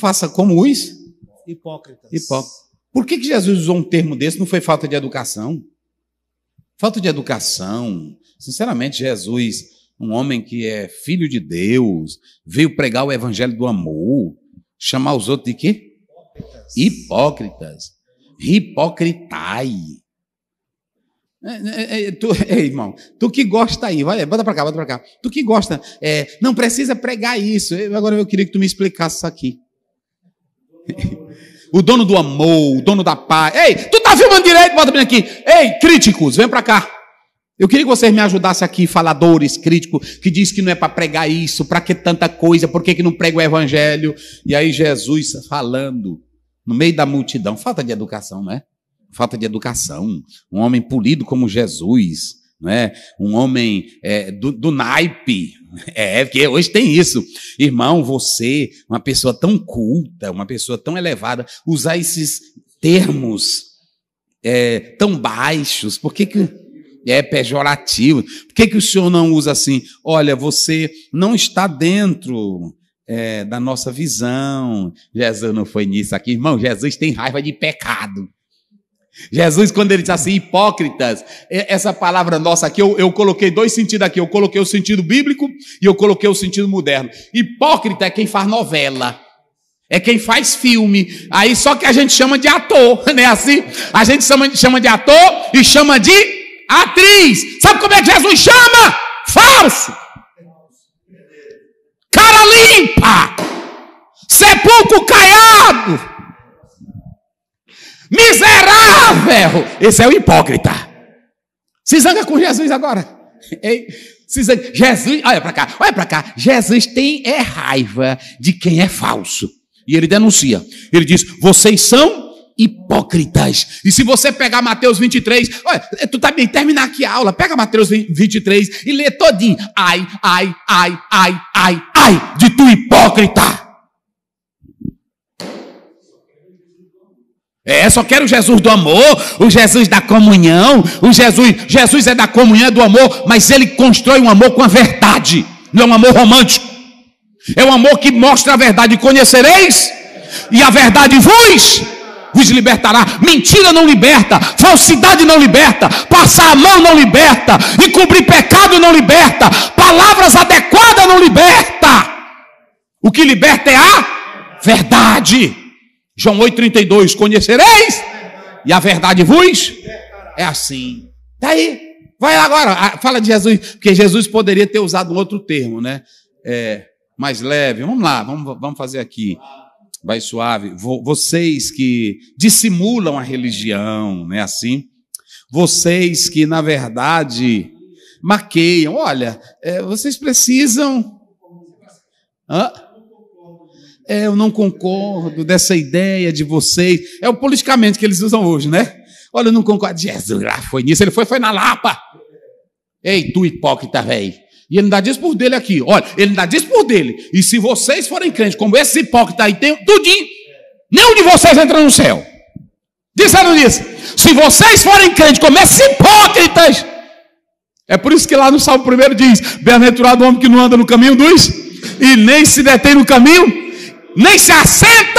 faça como os hipócritas. hipócritas. Por que, que Jesus usou um termo desse? Não foi falta de educação? Falta de educação. Sinceramente, Jesus, um homem que é filho de Deus, veio pregar o evangelho do amor, chamar os outros de quê? Hipócritas. Hipócritai. É, é, é, é tu, é, irmão, tu que gosta aí, vai, bota pra cá, bota pra cá. Tu que gosta, é, não precisa pregar isso. Agora eu queria que tu me explicasse isso aqui o dono do amor, o dono da paz. Ei, tu tá filmando direito? Bota bem aqui. Ei, críticos, vem para cá. Eu queria que vocês me ajudassem aqui, faladores, críticos, que diz que não é para pregar isso, para que tanta coisa, por que, que não prega o evangelho? E aí Jesus falando no meio da multidão, falta de educação, né? Falta de educação. Um homem polido como Jesus, não é? Um homem é, do, do naipe. É, porque hoje tem isso. Irmão, você, uma pessoa tão culta, uma pessoa tão elevada, usar esses termos é, tão baixos, por que que é pejorativo? Por que que o senhor não usa assim? Olha, você não está dentro é, da nossa visão. Jesus não foi nisso aqui. Irmão, Jesus tem raiva de pecado. Jesus, quando ele diz assim, hipócritas, é, essa palavra nossa aqui, eu, eu coloquei dois sentidos aqui. Eu coloquei o sentido bíblico e eu coloquei o sentido moderno. Hipócrita é quem faz novela. É quem faz filme. Aí só que a gente chama de ator, né? Assim, a gente chama, chama de ator e chama de atriz. Sabe como é que Jesus chama? Falso. Cara limpa. Sepulcro caiado. Miserável! Esse é o hipócrita. Se zanga com Jesus agora. Ei, se zanga. Jesus, olha para cá, olha para cá. Jesus tem é raiva de quem é falso. E ele denuncia. Ele diz: vocês são hipócritas. E se você pegar Mateus 23, olha, tu tá bem, terminar aqui a aula, pega Mateus 23 e lê todinho. Ai, ai, ai, ai, ai, ai, de tu hipócrita. É, só quero o Jesus do amor, o Jesus da comunhão, o Jesus, Jesus é da comunhão, é do amor, mas ele constrói um amor com a verdade, não é um amor romântico. É um amor que mostra a verdade, conhecereis, e a verdade vos, vos libertará. Mentira não liberta, falsidade não liberta, passar a mão não liberta, encobrir pecado não liberta, palavras adequadas não liberta. O que liberta é a verdade. João 8,32: Conhecereis e a verdade vos é assim. Tá aí vai agora, ah, fala de Jesus, porque Jesus poderia ter usado outro termo, né? É, mais leve. Vamos lá, vamos, vamos fazer aqui. Vai suave. Vocês que dissimulam a religião, né? Assim. Vocês que, na verdade, maqueiam. Olha, é, vocês precisam. Hã? É, eu não concordo dessa ideia de vocês. É o politicamente que eles usam hoje, né? Olha, eu não concordo. Jesus lá foi nisso, ele foi, foi na Lapa. Ei, tu hipócrita, velho. E ele ainda diz por dele aqui. Olha, ele ainda diz por dele. E se vocês forem crentes, como esse hipócrita aí tem tudinho, nenhum de vocês entra no céu. Disseram nisso. Se vocês forem crentes, como esses hipócritas. É por isso que lá no Salmo 1 diz: Bem-aventurado o homem que não anda no caminho dos e nem se detém no caminho nem se assenta